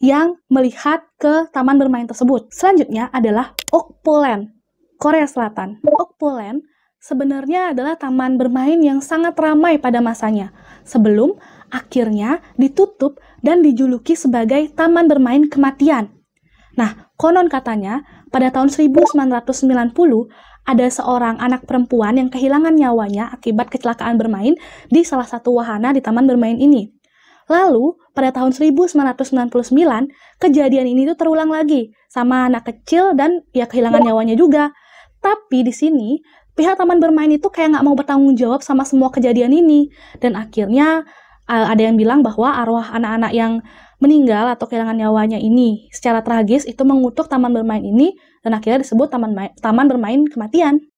yang melihat ke taman bermain tersebut. Selanjutnya adalah Okpolen, Korea Selatan. Okpolen sebenarnya adalah taman bermain yang sangat ramai pada masanya, sebelum akhirnya ditutup dan dijuluki sebagai taman bermain kematian. Nah, konon katanya pada tahun 1990 ada seorang anak perempuan yang kehilangan nyawanya akibat kecelakaan bermain di salah satu wahana di taman bermain ini. Lalu, pada tahun 1999, kejadian ini tuh terulang lagi sama anak kecil dan ya kehilangan iya. nyawanya juga. Tapi di sini, pihak taman bermain itu kayak nggak mau bertanggung jawab sama semua kejadian ini. Dan akhirnya eh, ada yang bilang bahwa arwah anak-anak yang meninggal atau kehilangan nyawanya ini secara tragis itu mengutuk taman bermain ini dan akhirnya disebut taman, taman bermain kematian.